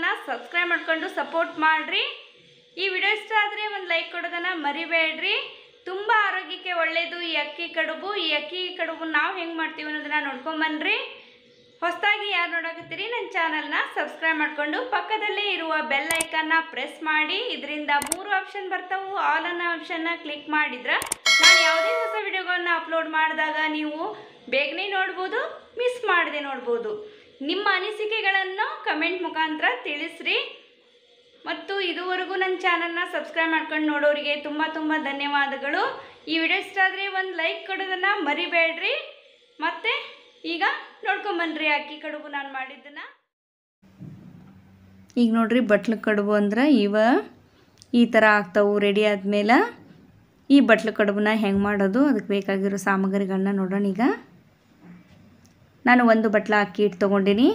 ಚಾನಲ್ನ ಸಬ್ಸ್ಕ್ರೈಬ್ ಮಾಡಿಕೊಂಡು ಸಪೋರ್ಟ್ ಮಾಡಿರಿ ಈ ವಿಡಿಯೋ ಇಷ್ಟ ಆದರೆ ಒಂದು ಲೈಕ್ ಕೊಡೋದನ್ನು ಮರಿಬೇಡ್ರಿ ತುಂಬ ಆರೋಗ್ಯಕ್ಕೆ ಒಳ್ಳೆಯದು ಈ ಅಕ್ಕಿ ಕಡುಬು ಈ ಅಕ್ಕಿ ಕಡುಬು ನಾವು ಹೆಂಗೆ ಮಾಡ್ತೀವಿ ಅನ್ನೋದನ್ನು ನೋಡ್ಕೊಂಬನ್ರಿ ಹೊಸದಾಗಿ ಯಾರು ನೋಡಕತ್ತೀರಿ ನನ್ನ ಚಾನಲ್ನ ಸಬ್ಸ್ಕ್ರೈಬ್ ಮಾಡಿಕೊಂಡು ಪಕ್ಕದಲ್ಲೇ ಇರುವ ಬೆಲ್ ಐಕನ್ನ ಪ್ರೆಸ್ ಮಾಡಿ ಇದರಿಂದ ಮೂರು ಆಪ್ಷನ್ ಬರ್ತಾವು ಆಲ್ ಅನ್ನೋ ಆಪ್ಷನ್ನ ಕ್ಲಿಕ್ ಮಾಡಿದ್ರೆ ನಾನು ಯಾವುದೇ ಹೊಸ ವಿಡಿಯೋಗಳನ್ನ ಅಪ್ಲೋಡ್ ಮಾಡಿದಾಗ ನೀವು ಬೇಗನೆ ನೋಡ್ಬೋದು ಮಿಸ್ ಮಾಡದೆ ನೋಡ್ಬೋದು ನಿಮ್ಮ ಅನಿಸಿಕೆಗಳನ್ನು ಕಮೆಂಟ್ ಮುಖಾಂತರ ತಿಳಿಸ್ರಿ ಮತ್ತು ಇದುವರೆಗೂ ನನ್ನ ಚಾನಲ್ನ ಸಬ್ಸ್ಕ್ರೈಬ್ ಮಾಡ್ಕೊಂಡು ನೋಡೋರಿಗೆ ತುಂಬ ತುಂಬ ಧನ್ಯವಾದಗಳು ಈ ವಿಡಿಯೋ ಇಷ್ಟ ಆದರೆ ಒಂದು ಲೈಕ್ ಕೊಡೋದನ್ನು ಮರಿಬೇಡ್ರಿ ಮತ್ತು ಈಗ ನೋಡ್ಕೊಂಬನ್ರಿ ಅಕ್ಕಿ ಕಡುಬು ನಾನು ಮಾಡಿದ್ದನ್ನು ಈಗ ನೋಡ್ರಿ ಬಟ್ಲು ಕಡುಬು ಅಂದ್ರೆ ಇವ ಈ ಥರ ಆಗ್ತಾವು ರೆಡಿ ಆದಮೇಲೆ ಈ ಬಟ್ಲು ಕಡುಬನ್ನ ಹೆಂಗೆ ಮಾಡೋದು ಅದಕ್ಕೆ ಬೇಕಾಗಿರೋ ಸಾಮಗ್ರಿಗಳನ್ನ ನೋಡೋಣ ಈಗ ನಾನು ಒಂದು ಬಟ್ಲ ಅಕ್ಕಿ ಹಿಟ್ಟು ತೊಗೊಂಡಿನಿ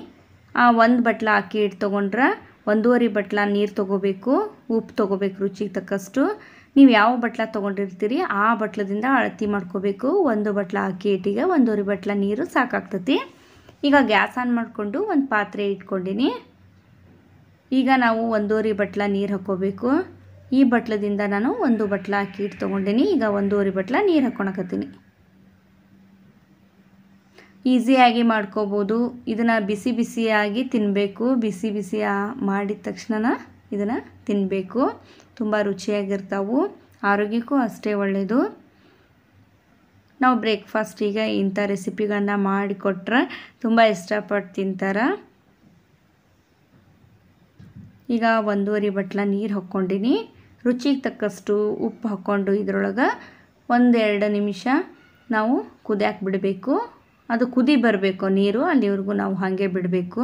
ಆ ಒಂದು ಬಟ್ಲ ಅಕ್ಕಿ ಹಿಟ್ಟು ತೊಗೊಂಡ್ರೆ ಒಂದೂವರೆ ಬಟ್ಲ ನೀರು ತೊಗೋಬೇಕು ಉಪ್ಪು ತೊಗೋಬೇಕು ರುಚಿಗೆ ತಕ್ಕಷ್ಟು ನೀವು ಯಾವ ಬಟ್ಲ ತೊಗೊಂಡಿರ್ತೀರಿ ಆ ಬಟ್ಲದಿಂದ ಅಳತಿ ಮಾಡ್ಕೋಬೇಕು ಒಂದು ಬಟ್ಲ ಅಕ್ಕಿ ಹಿಟ್ಟಿಗೆ ಒಂದೂವರೆ ಬಟ್ಲ ನೀರು ಸಾಕಾಗ್ತತಿ ಈಗ ಗ್ಯಾಸ್ ಆನ್ ಮಾಡಿಕೊಂಡು ಒಂದು ಪಾತ್ರೆ ಇಟ್ಕೊಂಡಿನಿ ಈಗ ನಾವು ಒಂದೂವರೆ ಬಟ್ಲ ನೀರು ಹಾಕ್ಕೋಬೇಕು ಈ ಬಟ್ಲದಿಂದ ನಾನು ಒಂದು ಬಟ್ಲ ಅಕ್ಕಿ ಹಿಟ್ಟು ತೊಗೊಂಡಿನಿ ಈಗ ಒಂದೂವರೆ ಬಟ್ಲ ನೀರು ಹಾಕ್ಕೊಳಕತ್ತೀನಿ ಈಸಿಯಾಗಿ ಮಾಡ್ಕೋಬೋದು ಇದನ್ನು ಬಿಸಿ ಬಿಸಿಯಾಗಿ ತಿನ್ನಬೇಕು ಬಿಸಿ ಬಿಸಿ ಮಾಡಿದ ತಕ್ಷಣ ಇದನ್ನು ತಿನ್ನಬೇಕು ತುಂಬ ರುಚಿಯಾಗಿರ್ತಾವೆ ಆರೋಗ್ಯಕ್ಕೂ ಅಷ್ಟೇ ಒಳ್ಳೆಯದು ನಾವು ಬ್ರೇಕ್ಫಾಸ್ಟಿಗೆ ಇಂಥ ರೆಸಿಪಿಗಳನ್ನ ಮಾಡಿಕೊಟ್ರೆ ತುಂಬ ಇಷ್ಟಪಟ್ಟು ತಿಂತಾರೆ ಈಗ ಒಂದೂವರೆ ಬಟ್ಲ ನೀರು ಹಾಕ್ಕೊಂಡಿನಿ ರುಚಿಗೆ ತಕ್ಕಷ್ಟು ಉಪ್ಪು ಹಾಕ್ಕೊಂಡು ಇದರೊಳಗೆ ಒಂದೆರಡು ನಿಮಿಷ ನಾವು ಕುದಿಯಾಕೆ ಬಿಡಬೇಕು ಅದು ಕುದಿ ಬರಬೇಕು ನೀರು ಅಲ್ಲಿವರೆಗೂ ನಾವು ಹಾಗೆ ಬಿಡಬೇಕು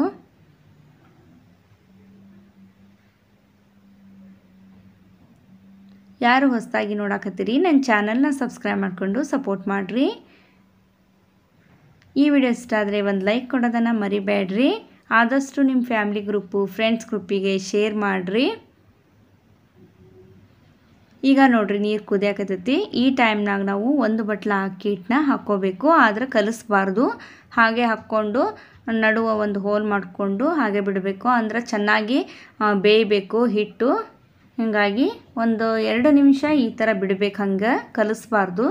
ಯಾರು ಹೊಸದಾಗಿ ನೋಡಾಕತ್ತೀರಿ ನನ್ನ ಚಾನಲ್ನ ಸಬ್ಸ್ಕ್ರೈಬ್ ಮಾಡಿಕೊಂಡು ಸಪೋರ್ಟ್ ಮಾಡಿರಿ ಈ ವಿಡಿಯೋ ಇಷ್ಟ ಆದರೆ ಒಂದು ಲೈಕ್ ಕೊಡೋದನ್ನು ಮರಿಬೇಡ್ರಿ ಆದಷ್ಟು ನಿಮ್ಮ ಫ್ಯಾಮಿಲಿ ಗ್ರೂಪು ಫ್ರೆಂಡ್ಸ್ ಗ್ರೂಪಿಗೆ ಶೇರ್ ಮಾಡಿರಿ ಈಗ ನೋಡ್ರಿ ನೀರು ಕುದಿಯಾಕತೈತಿ ಈ ಟೈಮ್ನಾಗ ನಾವು ಒಂದು ಬಟ್ಲ ಹಾಕಿ ಹಿಟ್ಟನ್ನ ಹಾಕ್ಕೋಬೇಕು ಆದರೆ ಕಲಿಸ್ಬಾರ್ದು ಹಾಗೆ ಹಾಕ್ಕೊಂಡು ನಡುವ ಒಂದು ಹೋಲ್ ಮಾಡಿಕೊಂಡು ಹಾಗೆ ಬಿಡಬೇಕು ಅಂದರೆ ಚೆನ್ನಾಗಿ ಬೇಯಬೇಕು ಹಿಟ್ಟು ಹೀಗಾಗಿ ಒಂದು ಎರಡು ನಿಮಿಷ ಈ ಥರ ಬಿಡಬೇಕು ಹಂಗೆ ಕಲಿಸ್ಬಾರ್ದು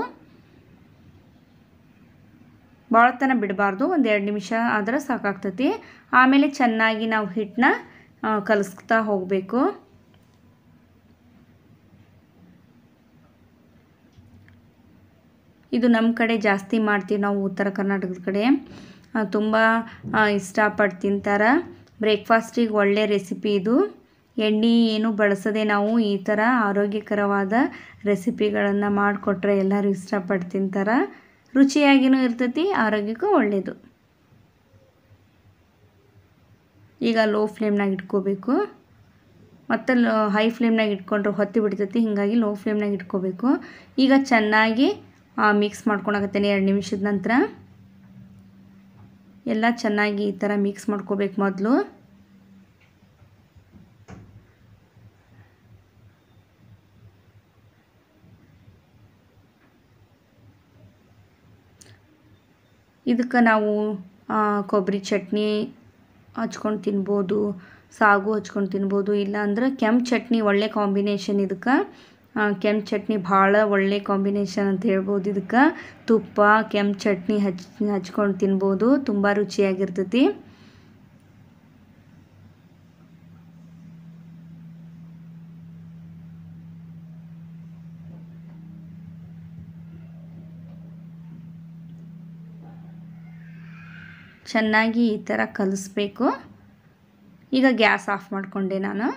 ಭಾಳತನ ಬಿಡಬಾರ್ದು ಒಂದು ಎರಡು ನಿಮಿಷ ಆದ್ರೆ ಸಾಕಾಗ್ತತಿ ಆಮೇಲೆ ಚೆನ್ನಾಗಿ ನಾವು ಹಿಟ್ಟನ್ನ ಕಲಿಸ್ತಾ ಹೋಗಬೇಕು ಇದು ನಮ್ಮ ಕಡೆ ಜಾಸ್ತಿ ಮಾಡ್ತೀವಿ ನಾವು ಉತ್ತರ ಕರ್ನಾಟಕದ ಕಡೆ ತುಂಬ ಇಷ್ಟಪಟ್ಟು ತಿಂತಾರೆ ಬ್ರೇಕ್ಫಾಸ್ಟಿಗೆ ಒಳ್ಳೆ ರೆಸಿಪಿ ಇದು ಎಣ್ಣೆ ಏನು ಬಳಸದೆ ನಾವು ಈ ಥರ ಆರೋಗ್ಯಕರವಾದ ರೆಸಿಪಿಗಳನ್ನು ಮಾಡಿಕೊಟ್ರೆ ಎಲ್ಲರೂ ಇಷ್ಟಪಟ್ಟು ತಿಂತಾರೆ ರುಚಿಯಾಗಿಯೂ ಇರ್ತೈತಿ ಆರೋಗ್ಯಕ್ಕೂ ಒಳ್ಳೆಯದು ಈಗ ಲೋ ಫ್ಲೇಮ್ನಾಗ ಇಟ್ಕೋಬೇಕು ಮತ್ತು ಹೈ ಫ್ಲೇಮ್ನಾಗ ಇಟ್ಕೊಂಡ್ರೆ ಹೊತ್ತಿ ಬಿಡ್ತೈತಿ ಹೀಗಾಗಿ ಲೋ ಫ್ಲೇಮ್ನಾಗ ಇಟ್ಕೋಬೇಕು ಈಗ ಚೆನ್ನಾಗಿ ಮಿಕ್ಸ್ ಮಾಡ್ಕೊಳಕತ್ತೇನೆ ಎರಡು ನಿಮಿಷದ ನಂತರ ಎಲ್ಲ ಚೆನ್ನಾಗಿ ಈ ಥರ ಮಿಕ್ಸ್ ಮಾಡ್ಕೋಬೇಕು ಮೊದಲು ಇದಕ್ಕೆ ನಾವು ಕೊಬ್ಬರಿ ಚಟ್ನಿ ಹಚ್ಕೊಂಡು ತಿನ್ಬೋದು ಸಾಗು ಹಚ್ಕೊಂಡು ತಿನ್ಬೋದು ಇಲ್ಲಾಂದ್ರೆ ಕೆಂಪು ಚಟ್ನಿ ಒಳ್ಳೆ ಕಾಂಬಿನೇಷನ್ ಇದಕ್ಕೆ ಕೆಂಪು ಚಟ್ನಿ ಭಾಳ ಒಳ್ಳೆ ಕಾಂಬಿನೇಷನ್ ಅಂತ ಹೇಳ್ಬೋದು ಇದಕ್ಕೆ ತುಪ್ಪ ಕೆಂಪು ಚಟ್ನಿ ಹಚ್ ಹಚ್ಕೊಂಡು ತಿನ್ಬೋದು ತುಂಬ ರುಚಿಯಾಗಿರ್ತೈತಿ ಚೆನ್ನಾಗಿ ಈ ಥರ ಕಲಿಸ್ಬೇಕು ಈಗ ಗ್ಯಾಸ್ ಆಫ್ ಮಾಡಿಕೊಂಡೆ ನಾನು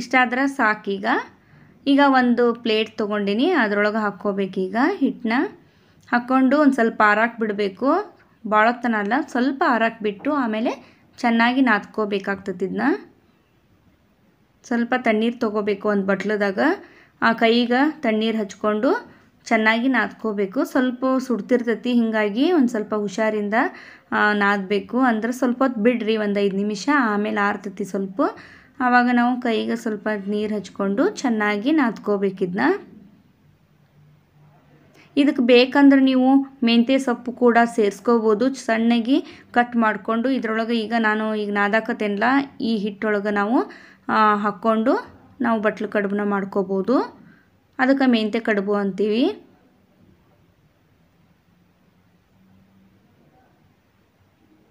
ಇಷ್ಟಾದ್ರೆ ಸಾಕೀಗ ಈಗ ಒಂದು ಪ್ಲೇಟ್ ತೊಗೊಂಡಿನಿ ಅದ್ರೊಳಗೆ ಈಗ ಹಿಟ್ಟನ್ನ ಹಾಕ್ಕೊಂಡು ಒಂದು ಸ್ವಲ್ಪ ಆರಾಕ್ ಬಿಡಬೇಕು ತನ ಅಲ್ಲ ಸ್ವಲ್ಪ ಆರಾಕ್ ಬಿಟ್ಟು ಆಮೇಲೆ ಚೆನ್ನಾಗಿ ನಾದ್ಕೋಬೇಕಾಗ್ತದಿದ್ನ ಸ್ವಲ್ಪ ತಣ್ಣೀರು ತೊಗೋಬೇಕು ಒಂದು ಬಟ್ಲದಾಗ ಆ ಕೈಗೆ ತಣ್ಣೀರು ಹಚ್ಕೊಂಡು ಚೆನ್ನಾಗಿ ನಾದ್ಕೋಬೇಕು ಸ್ವಲ್ಪ ಸುಡ್ತಿರ್ತೈತಿ ಹೀಗಾಗಿ ಒಂದು ಸ್ವಲ್ಪ ಹುಷಾರಿಂದ ನಾದಬೇಕು ಅಂದ್ರೆ ಸ್ವಲ್ಪ ಹೊತ್ತು ಬಿಡ್ರಿ ಒಂದು ಐದು ನಿಮಿಷ ಆಮೇಲೆ ಆರ್ತೈತಿ ಸ್ವಲ್ಪ ಆವಾಗ ನಾವು ಕೈಗೆ ಸ್ವಲ್ಪ ನೀರು ಹಚ್ಕೊಂಡು ಚೆನ್ನಾಗಿ ನಾದ್ಕೋಬೇಕಿದ್ನ ಇದಕ್ಕೆ ಬೇಕಂದ್ರೆ ನೀವು ಮೆಂತ್ಯ ಸೊಪ್ಪು ಕೂಡ ಸೇರಿಸ್ಕೋಬೋದು ಸಣ್ಣಗೆ ಕಟ್ ಮಾಡಿಕೊಂಡು ಇದರೊಳಗೆ ಈಗ ನಾನು ಈಗ ನಾದಾಕತ್ತೇನಲ್ಲ ಈ ಹಿಟ್ಟೊಳಗೆ ನಾವು ಹಾಕ್ಕೊಂಡು ನಾವು ಬಟ್ಲು ಕಡುಬನ್ನ ಮಾಡ್ಕೋಬೋದು ಅದಕ್ಕೆ ಮೆಂತ್ಯ ಕಡುಬು ಅಂತೀವಿ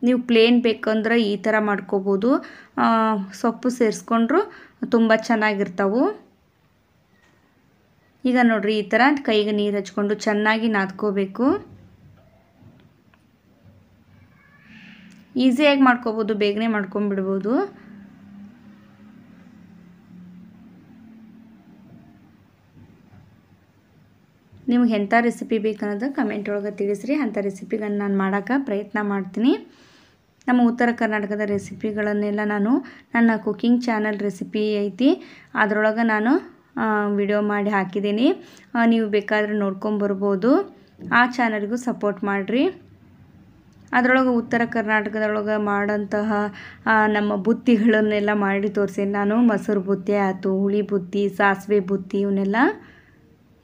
ನೀವು ಪ್ಲೇನ್ ಬೇಕಂದ್ರೆ ಈ ಥರ ಮಾಡ್ಕೋಬೋದು ಸೊಪ್ಪು ಸೇರಿಸ್ಕೊಂಡ್ರು ತುಂಬ ಚೆನ್ನಾಗಿರ್ತಾವೆ ಈಗ ನೋಡ್ರಿ ಈ ಥರ ಕೈಗೆ ನೀರು ಹಚ್ಕೊಂಡು ಚೆನ್ನಾಗಿ ನಾದ್ಕೋಬೇಕು ಈಸಿಯಾಗಿ ಮಾಡ್ಕೋಬೋದು ಬೇಗನೆ ಮಾಡ್ಕೊಂಬಿಡ್ಬೋದು ನಿಮ್ಗೆ ಎಂಥ ರೆಸಿಪಿ ಬೇಕನ್ನೋದು ಕಮೆಂಟ್ ಒಳಗೆ ತಿಳಿಸ್ರಿ ಅಂಥ ರೆಸಿಪಿಗಳನ್ನ ನಾನು ಮಾಡೋಕ್ಕೆ ಪ್ರಯತ್ನ ಮಾಡ್ತೀನಿ ನಮ್ಮ ಉತ್ತರ ಕರ್ನಾಟಕದ ರೆಸಿಪಿಗಳನ್ನೆಲ್ಲ ನಾನು ನನ್ನ ಕುಕ್ಕಿಂಗ್ ಚಾನಲ್ ರೆಸಿಪಿ ಐತಿ ಅದರೊಳಗೆ ನಾನು ವಿಡಿಯೋ ಮಾಡಿ ಹಾಕಿದ್ದೀನಿ ನೀವು ಬೇಕಾದರೆ ನೋಡ್ಕೊಂಬರ್ಬೋದು ಆ ಚಾನಲ್ಗೂ ಸಪೋರ್ಟ್ ಮಾಡಿರಿ ಅದರೊಳಗೆ ಉತ್ತರ ಕರ್ನಾಟಕದೊಳಗೆ ಮಾಡೋಂತಹ ನಮ್ಮ ಬುತ್ತಿಗಳನ್ನೆಲ್ಲ ಮಾಡಿ ತೋರಿಸಿ ನಾನು ಮೊಸರು ಬುತ್ತಿ ಆಯಿತು ಹುಳಿ ಬುತ್ತಿ ಸಾಸಿವೆ ಬುತ್ತಿ ಇವನ್ನೆಲ್ಲ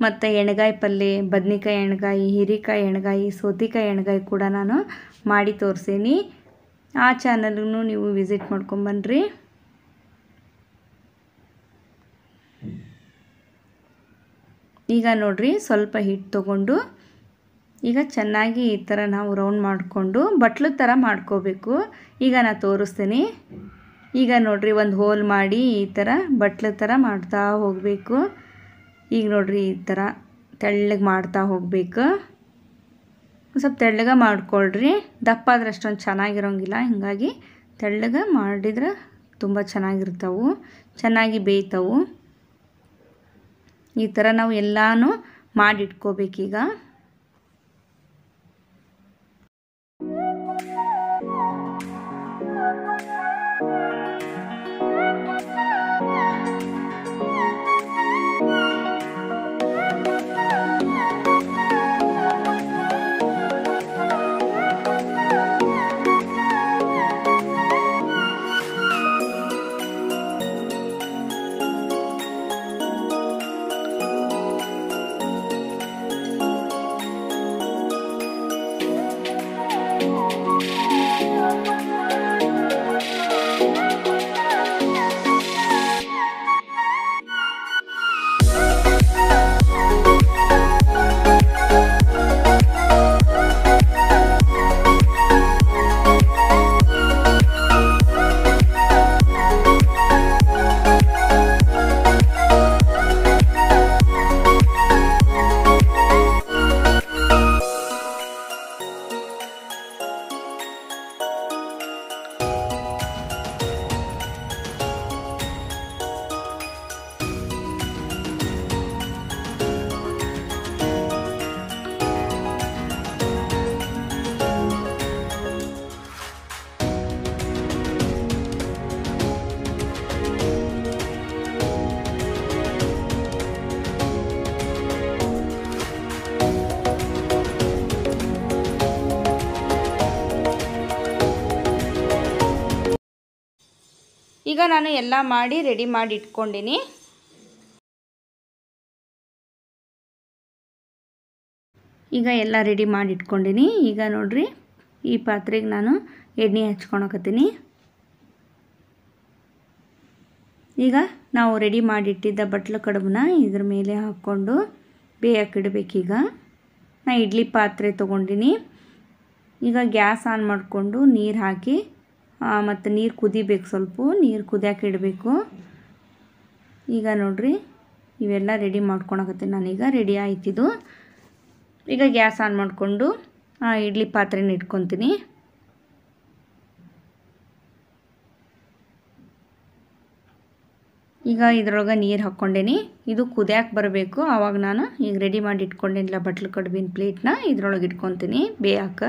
ಮತ್ತು ಎಣ್ಗಾಯಿ ಪಲ್ಯ ಬದ್ನಿಕಾಯಿ ಎಣ್ಗಾಯಿ ಹೀರಿಕಾಯಿ ಎಣ್ಗಾಯಿ ಸೋತಿಕಾಯಿ ಎಣ್ಗಾಯಿ ಕೂಡ ನಾನು ಮಾಡಿ ತೋರಿಸೀನಿ ಆ ಚಾನಲ್ಗೂ ನೀವು ವಿಸಿಟ್ ಮಾಡ್ಕೊಂಬನ್ರಿ ಈಗ ನೋಡ್ರಿ ಸ್ವಲ್ಪ ಹಿಟ್ಟು ತೊಗೊಂಡು ಈಗ ಚೆನ್ನಾಗಿ ಈ ಥರ ನಾವು ರೌಂಡ್ ಮಾಡಿಕೊಂಡು ಬಟ್ಲು ಥರ ಮಾಡ್ಕೋಬೇಕು ಈಗ ನಾನು ತೋರಿಸ್ತೀನಿ ಈಗ ನೋಡ್ರಿ ಒಂದು ಹೋಲ್ ಮಾಡಿ ಈ ಥರ ಬಟ್ಲು ಥರ ಮಾಡ್ತಾ ಹೋಗಬೇಕು ಈಗ ನೋಡ್ರಿ ಈ ಥರ ತೆಳ್ಳಗೆ ಮಾಡ್ತಾ ಹೋಗಬೇಕು ಸ್ವಲ್ಪ ತೆಳ್ಳಗೆ ಮಾಡ್ಕೊಳ್ರಿ ದಪ್ಪ ಆದ್ರೆ ಅಷ್ಟೊಂದು ಚೆನ್ನಾಗಿರೋಂಗಿಲ್ಲ ಹೀಗಾಗಿ ತೆಳ್ಳಗೆ ಮಾಡಿದ್ರೆ ತುಂಬ ಚೆನ್ನಾಗಿರ್ತವೆ ಚೆನ್ನಾಗಿ ಬೇಯ್ತವೆ ಈ ಥರ ನಾವು ಎಲ್ಲನೂ ಮಾಡಿಟ್ಕೋಬೇಕೀಗ ಈಗ ನಾನು ಎಲ್ಲ ಮಾಡಿ ರೆಡಿ ಮಾಡಿ ಇಟ್ಕೊಂಡಿನಿ ಈಗ ಎಲ್ಲ ರೆಡಿ ಮಾಡಿ ಇಟ್ಕೊಂಡಿನಿ ಈಗ ನೋಡ್ರಿ ಈ ಪಾತ್ರೆಗೆ ನಾನು ಎಣ್ಣೆ ಹಚ್ಕೊಳಕತ್ತೀನಿ ಈಗ ನಾವು ರೆಡಿ ಮಾಡಿಟ್ಟಿದ್ದ ಬಟ್ಲು ಕಡುಬನ್ನ ಇದ್ರ ಮೇಲೆ ಹಾಕ್ಕೊಂಡು ಬೇಯಕ್ಕಿಡಬೇಕೀಗ ನಾ ಇಡ್ಲಿ ಪಾತ್ರೆ ತೊಗೊಂಡಿನಿ ಈಗ ಗ್ಯಾಸ್ ಆನ್ ಮಾಡಿಕೊಂಡು ನೀರು ಹಾಕಿ ಮತ್ತು ನೀರು ಕುದಿಬೇಕು ಸ್ವಲ್ಪ ನೀರು ಕುದಿಯಕ್ಕೆ ಇಡಬೇಕು ಈಗ ನೋಡ್ರಿ ಇವೆಲ್ಲ ರೆಡಿ ಮಾಡ್ಕೊಳಕತ್ತೀನಿ ನಾನೀಗ ರೆಡಿ ಆಯ್ತಿದು ಈಗ ಗ್ಯಾಸ್ ಆನ್ ಮಾಡಿಕೊಂಡು ಇಡ್ಲಿ ಪಾತ್ರೆನ ಇಟ್ಕೊತೀನಿ ಈಗ ಇದ್ರೊಳಗೆ ನೀರು ಹಾಕ್ಕೊಂಡೇನಿ ಇದು ಕುದಿಯಾಕೆ ಬರಬೇಕು ಆವಾಗ ನಾನು ಈಗ ರೆಡಿ ಮಾಡಿ ಇಟ್ಕೊಂಡೇನಿಲ್ಲ ಬಟ್ಲು ಕಡ್ಬಿನ ಪ್ಲೇಟ್ನ ಇದ್ರೊಳಗೆ ಇಟ್ಕೊತೀನಿ ಬೇಯಾಕ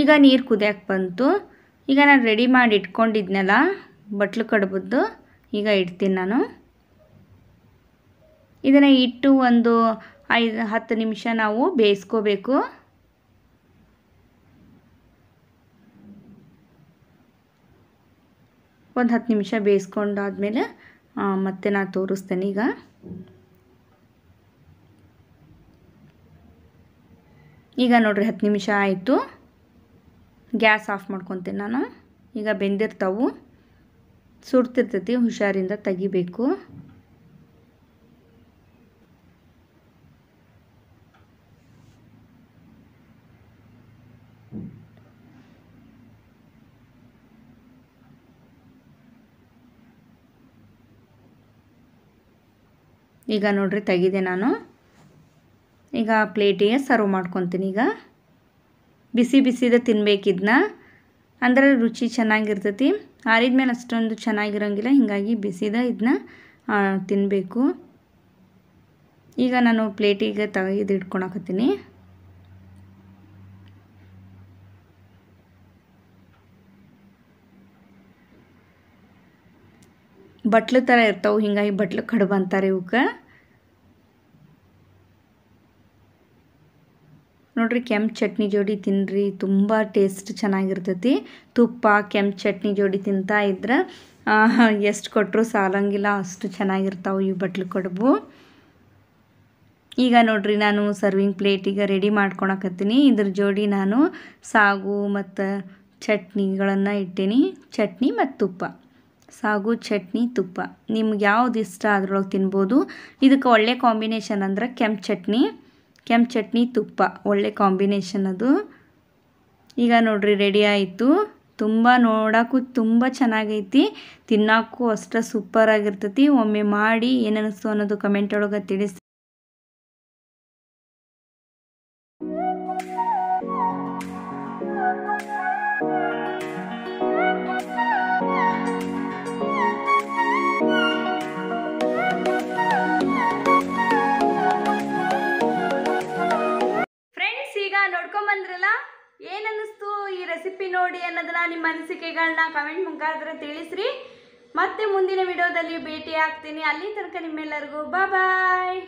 ಈಗ ನೀರು ಕುದಿಯಕ್ಕೆ ಬಂತು ಈಗ ನಾನು ರೆಡಿ ಮಾಡಿ ಇಟ್ಕೊಂಡಿದ್ನಲ್ಲ ಬಟ್ಲು ಕಡ್ಬದ್ದು ಈಗ ಇಡ್ತೀನಿ ನಾನು ಇದನ್ನು ಇಟ್ಟು ಒಂದು ಐದು ಹತ್ತು ನಿಮಿಷ ನಾವು ಬೇಯಿಸ್ಕೋಬೇಕು ಒಂದು ಹತ್ತು ನಿಮಿಷ ಬೇಯಿಸ್ಕೊಂಡಾದ್ಮೇಲೆ ಮತ್ತೆ ನಾನು ತೋರಿಸ್ತೇನೆ ಈಗ ಈಗ ನೋಡ್ರಿ ಹತ್ತು ನಿಮಿಷ ಆಯಿತು ಗ್ಯಾಸ್ ಆಫ್ ಮಾಡ್ಕೊತೀನಿ ನಾನು ಈಗ ಬೆಂದಿರ್ತಾವು ಸುಡ್ತಿರ್ತೈತಿ ಹುಷಾರಿಂದ ತೆಗಿಬೇಕು ಈಗ ನೋಡ್ರಿ ತೆಗಿದೆ ನಾನು ಈಗ ಪ್ಲೇಟಿಗೆ ಸರ್ವ್ ಮಾಡ್ಕೊತೀನಿ ಈಗ ಬಿಸಿ ಬಿಸಿದ ಇದನ್ನ ಅಂದರೆ ರುಚಿ ಚೆನ್ನಾಗಿರ್ತೈತಿ ಆರಿದ ಮೇಲೆ ಅಷ್ಟೊಂದು ಚೆನ್ನಾಗಿರೋಂಗಿಲ್ಲ ಹೀಗಾಗಿ ಬಿಸಿದ ಇದನ್ನ ತಿನ್ನಬೇಕು ಈಗ ನಾನು ಪ್ಲೇಟಿಗೆ ತೆಗೆದು ಇಟ್ಕೊಳಕತ್ತೀನಿ ಬಟ್ಲು ಥರ ಇರ್ತಾವೆ ಹೀಗಾಗಿ ಬಟ್ಲು ಕಡುಬು ಅಂತಾರೆ ಇವಕ್ಕೆ ನೋಡ್ರಿ ಕೆಂಪು ಚಟ್ನಿ ಜೋಡಿ ತಿನ್ನಿರಿ ತುಂಬ ಟೇಸ್ಟ್ ಚೆನ್ನಾಗಿರ್ತೈತಿ ತುಪ್ಪ ಕೆಂಪು ಚಟ್ನಿ ಜೋಡಿ ತಿಂತಾ ಇದ್ರೆ ಎಷ್ಟು ಕೊಟ್ಟರು ಸಾಲಂಗಿಲ್ಲ ಅಷ್ಟು ಚೆನ್ನಾಗಿರ್ತಾವೆ ಈ ಬಟ್ಲು ಕೊಡಬು ಈಗ ನೋಡ್ರಿ ನಾನು ಸರ್ವಿಂಗ್ ಪ್ಲೇಟಿಗೆ ರೆಡಿ ಮಾಡ್ಕೊಳಕತ್ತೀನಿ ಇದ್ರ ಜೋಡಿ ನಾನು ಸಾಗು ಮತ್ತು ಚಟ್ನಿಗಳನ್ನು ಇಟ್ಟೀನಿ ಚಟ್ನಿ ಮತ್ತು ತುಪ್ಪ ಸಾಗು ಚಟ್ನಿ ತುಪ್ಪ ನಿಮ್ಗೆ ಯಾವ್ದು ಇಷ್ಟ ಅದ್ರೊಳಗೆ ತಿನ್ಬೋದು ಇದಕ್ಕೆ ಒಳ್ಳೆ ಕಾಂಬಿನೇಷನ್ ಅಂದ್ರೆ ಕೆಂಪು ಚಟ್ನಿ ಕೆಂಪು ಚಟ್ನಿ ತುಪ್ಪ ಒಳ್ಳೆ ಕಾಂಬಿನೇಷನ್ ಅದು ಈಗ ನೋಡ್ರಿ ರೆಡಿ ಆಯಿತು ತುಂಬ ನೋಡೋಕ್ಕೂ ತುಂಬ ಚೆನ್ನಾಗೈತಿ ತಿನ್ನೋಕ್ಕೂ ಸೂಪರ್ ಆಗಿರ್ತೈತಿ ಒಮ್ಮೆ ಮಾಡಿ ಏನನ್ನಿಸ್ತು ಅನ್ನೋದು ಕಮೆಂಟ್ ಒಳಗೆ ತಿಳಿಸಿ ಕಮೆಂಟ್ ಮುಖಾಂತರ ತಿಳಿಸ್ರಿ ಮತ್ತೆ ಮುಂದಿನ ವಿಡಿಯೋದಲ್ಲಿ ಭೇಟಿ ಆಗ್ತೀನಿ ಅಲ್ಲಿ ತನಕ ನಿಮ್ಮೆಲ್ಲರಿಗೂ ಬಾಯ್